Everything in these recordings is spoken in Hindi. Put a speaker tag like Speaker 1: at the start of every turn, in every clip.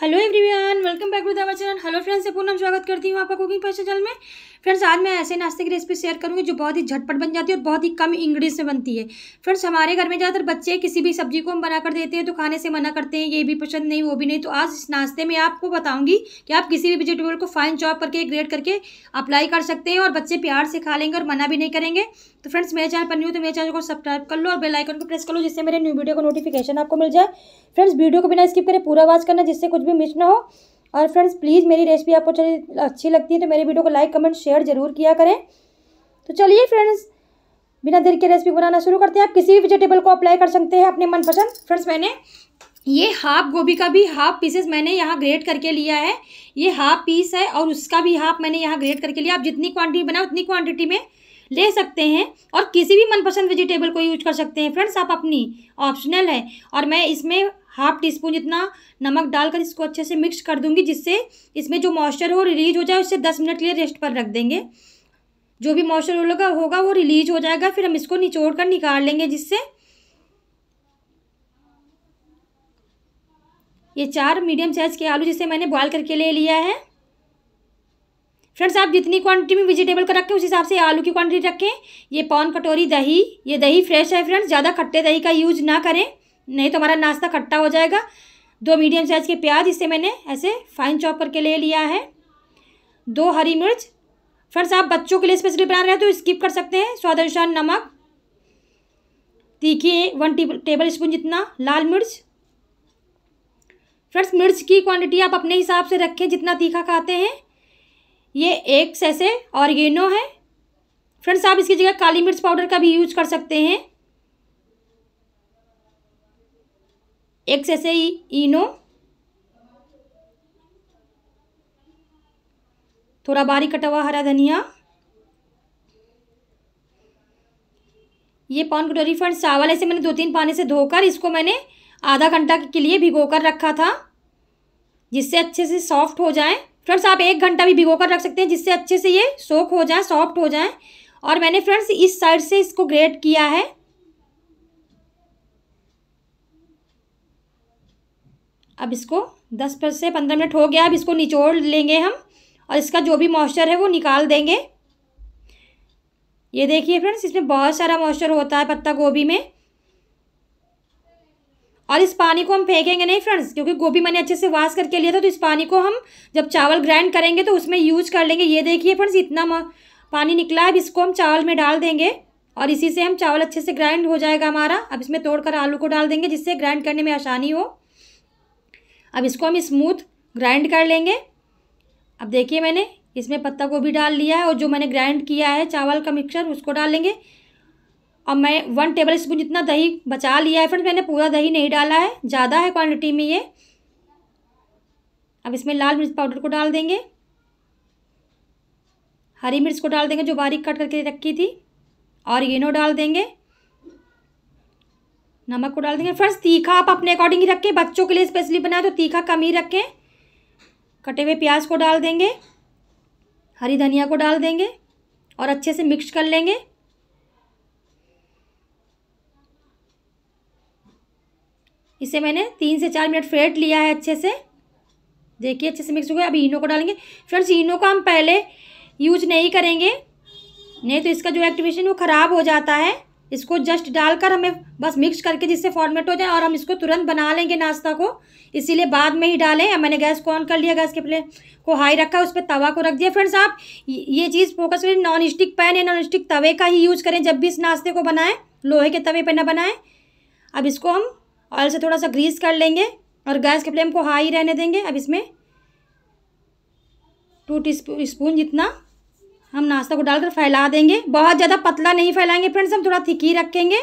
Speaker 1: hello everyone welcome back to दावा चैनल हेलो फ्रेंड्स से पूनम स्वागत करती हूँ आपका कुकिंग फैशन चैनल में फ्रेंड्स आज मैं ऐसे नाश्ते की रेसिपी शेयर करूँगी जो बहुत ही झटपट बन जाती है और बहुत ही कम इंग्रेडिएंट्स में बनती है फ्रेंड्स हमारे घर में ज़्यादातर बच्चे किसी भी सब्जी को हम बना कर देते हैं तो खाने से मना करते हैं ये भी पसंद नहीं वो भी नहीं तो आज इस नाश्ते में आपको बताऊँगी कि आप किसी भी वेजिटेबल को फाइन चॉप करके ग्रेड करके अप्लाई कर सकते हैं और बच्चे प्यार से खा लेंगे और मना भी नहीं करेंगे तो फ्रेंड्स मेरे चैनल पर न्यू तो मेरे चैनल को सब्सक्राइब कर लो और बेल आइकन को प्रेस कर लो जिससे मेरे न्यू वीडियो का नोटिफिकेशन आपको मिल जाए फ्रेंड्स वीडियो को बिना स्किप करें पूरा वॉच करना जिससे कुछ भी मिस ना हो और फ्रेंड्स प्लीज़ मेरी रेसिपी आपको चली अच्छी लगती है तो मेरे वीडियो को लाइक कमेंट शेयर जरूर किया करें तो चलिए फ्रेंड्स बिना देर के रेसिपी बनाना शुरू करते हैं आप किसी भी वेजिटेबल को अप्लाई कर सकते हैं अपने मनपसंद फ्रेंड्स मैंने ये हाफ गोभी का भी हाफ पीसेस मैंने यहाँ ग्रेट करके लिया है ये हाफ पीस है और उसका भी हाफ मैंने यहाँ ग्रेट करके लिया आप जितनी क्वांटिटी बनाए उतनी क्वांटिटी में ले सकते हैं और किसी भी मनपसंद वेजिटेबल को यूज कर सकते हैं फ्रेंड्स आप अपनी ऑप्शनल है और मैं इसमें हाफ टी स्पून जितना नमक डालकर इसको अच्छे से मिक्स कर दूंगी जिससे इसमें जो मॉइस्चर हो रिलीज हो जाए उससे दस मिनट के लिए रेस्ट पर रख देंगे जो भी मॉइस्चर होगा होगा वो रिलीज हो जाएगा फिर हम इसको निचोड़ कर निकाल लेंगे जिससे ये चार मीडियम साइज़ के आलू जिसे मैंने बॉयल करके ले लिया है फ्रेंड्स आप जितनी क्वांटिटी में वेजिटेबल का रखें उस हिसाब से आलू की क्वांटिटी रखें ये पौन कटोरी दही ये दही फ्रेश है फ्रेंड्स ज़्यादा खट्टे दही का यूज ना करें नहीं तो हमारा नाश्ता खट्टा हो जाएगा दो मीडियम साइज़ के प्याज इसे मैंने ऐसे फाइन चॉप करके ले लिया है दो हरी मिर्च फ्रेंड्स आप बच्चों के लिए स्पेशली बना रहे हैं तो स्किप कर सकते हैं स्वाद अनुसार नमक तीखी वन टेबल स्पून जितना लाल मिर्च फ्रेंड्स मिर्च की क्वांटिटी आप अपने हिसाब से रखें जितना तीखा खाते हैं ये एक सैसे ऑरिगेनो है फ्रेंड्स आप इसकी जगह काली मिर्च पाउडर का भी यूज कर सकते हैं एक्स ऐसे ही इनो e थोड़ा बारीक कटा हुआ हरा धनिया ये पौन कटोरी फ्रेंड्स चावल ऐसे मैंने दो तीन पानी से धोकर इसको मैंने आधा घंटा के लिए भिगोकर रखा था जिससे अच्छे से सॉफ्ट हो जाए फ्रेंड्स आप एक घंटा भी भिगो कर रख सकते हैं जिससे अच्छे से ये सोख हो जाए सॉफ्ट हो जाए और मैंने फ्रेंड्स इस साइड से इसको ग्रेट किया है अब इसको दस पर से पंद्रह मिनट हो गया अब इसको निचोड़ लेंगे हम और इसका जो भी मॉइस्चर है वो निकाल देंगे ये देखिए फ्रेंड्स इसमें बहुत सारा मॉइस्चर होता है पत्ता गोभी में और इस पानी को हम फेंकेंगे नहीं फ्रेंड्स क्योंकि गोभी मैंने अच्छे से वाश करके लिया था तो इस पानी को हम जब चावल ग्राइंड करेंगे तो उसमें यूज कर लेंगे ये देखिए फ्रेंड्स इतना पानी निकला है अब इसको हम चावल में डाल देंगे और इसी से हम चावल अच्छे से ग्राइंड हो जाएगा हमारा अब इसमें तोड़कर आलू को डाल देंगे जिससे ग्राइंड करने में आसानी हो अब इसको हम स्मूथ ग्राइंड कर लेंगे अब देखिए मैंने इसमें पत्ता गोभी डाल लिया है और जो मैंने ग्राइंड किया है चावल का मिक्सचर उसको डाल लेंगे अब मैं वन टेबल स्पून जितना दही बचा लिया है फ्रेंड्स मैंने पूरा दही नहीं डाला है ज़्यादा है क्वांटिटी में ये अब इसमें लाल मिर्च पाउडर को डाल देंगे हरी मिर्च को डाल देंगे जो बारीक कट करके रखी थी और येनो डाल देंगे नमक को डाल देंगे फ्रेंड्स तीखा आप अपने अकॉर्डिंग ही रखें बच्चों के लिए स्पेशली बनाए तो तीखा कम ही रखें कटे हुए प्याज को डाल देंगे हरी धनिया को डाल देंगे और अच्छे से मिक्स कर लेंगे इसे मैंने तीन से चार मिनट फेंट लिया है अच्छे से देखिए अच्छे से मिक्स हो गया अभी इनो को डालेंगे फ्रेंड्स इनो को हम पहले यूज नहीं करेंगे नहीं तो इसका जो एक्टिवेशन वो ख़राब हो जाता है इसको जस्ट डालकर हमें बस मिक्स करके जिससे फॉर्मेट हो जाए और हम इसको तुरंत बना लेंगे नाश्ता को इसीलिए बाद में ही डालें मैंने गैस को ऑन कर लिया गैस के प्ले को हाई रखा उस पर तवा को रख दिया फ्रेंड्स आप ये चीज़ फोकस करें नॉन स्टिक पैन या नॉन स्टिक तवे का ही यूज़ करें जब भी इस नाश्ते को बनाएँ लोहे के तवे पर ना बनाएँ अब इसको हम ऑयल से थोड़ा सा ग्रीस कर लेंगे और गैस के फ्लेम को हाई रहने देंगे अब इसमें टू टी स्पून जितना हम नाश्ता को डालकर फैला देंगे बहुत ज़्यादा पतला नहीं फैलाएंगे फ्रेंड्स हम थोड़ा थिकी रखेंगे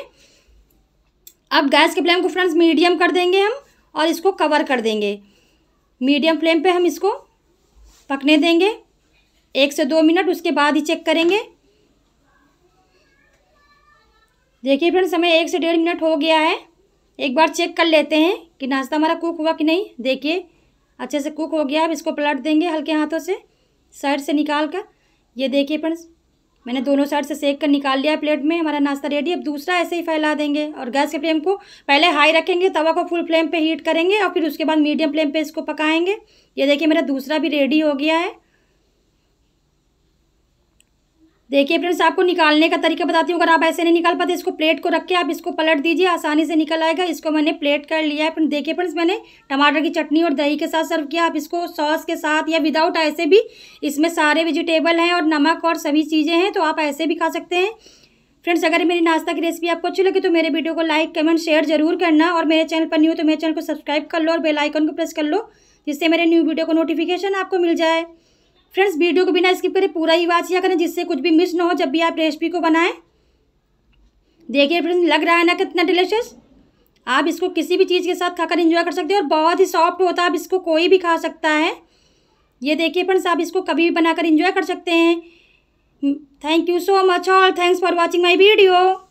Speaker 1: अब गैस के फ्लेम को फ्रेंड्स मीडियम कर देंगे हम और इसको कवर कर देंगे मीडियम फ्लेम पे हम इसको पकने देंगे एक से दो मिनट उसके बाद ही चेक करेंगे देखिए फ्रेंड्स हमें एक से डेढ़ मिनट हो गया है एक बार चेक कर लेते हैं कि नाश्ता हमारा कुक हुआ कि नहीं देखिए अच्छे से कुक हो गया अब इसको पलट देंगे हल्के हाथों से साइड से निकाल कर ये देखिए फ्रेंड्स मैंने दोनों साइड से सेक कर निकाल लिया प्लेट में हमारा नाश्ता रेडी अब दूसरा ऐसे ही फैला देंगे और गैस के फ्लेम को पहले हाई रखेंगे तवा को फुल फ्लेम पे हीट करेंगे और फिर उसके बाद मीडियम फ्लेम पे इसको पकाएंगे ये देखिए मेरा दूसरा भी रेडी हो गया है देखिए फ्रेंड्स आपको निकालने का तरीका बताती हूँ अगर आप ऐसे नहीं निकाल पाते इसको प्लेट को रख के आप इसको पलट दीजिए आसानी से निकल आएगा इसको मैंने प्लेट कर लिया है देखिए फ्रेंड्स मैंने टमाटर की चटनी और दही के साथ सर्व किया आप इसको सॉस के साथ या विदाउट ऐसे भी इसमें सारे वेजिटेबल हैं और नमक और सभी चीज़ें हैं तो आप ऐसे भी खा सकते हैं फ्रेंड्स अगर मेरी नाश्ता की रेसिपी आपको अच्छी लगी तो मेरे वीडियो को लाइक कमेंट शेयर जरूर करना और मेरे चैनल पर न्यू तो मेरे चैनल को सब्सक्राइब कर लो और बेल आइकन को प्रेस कर लो जिससे मेरे न्यू वीडियो को नोटिफिकेशन आपको मिल जाए फ्रेंड्स वीडियो को बिना स्किप करें पूरा ही वाच किया करें जिससे कुछ भी मिस ना हो जब भी आप रेसिपी को बनाएं देखिए फ्रेंड्स लग रहा है ना कितना डिलीशियस आप इसको किसी भी चीज़ के साथ खाकर इंजॉय कर सकते हैं और बहुत ही सॉफ्ट होता है आप इसको कोई भी खा सकता है ये देखिए फ्रेंड्स आप इसको कभी भी बनाकर इंजॉय कर सकते हैं thank you so much all thanks for watching my video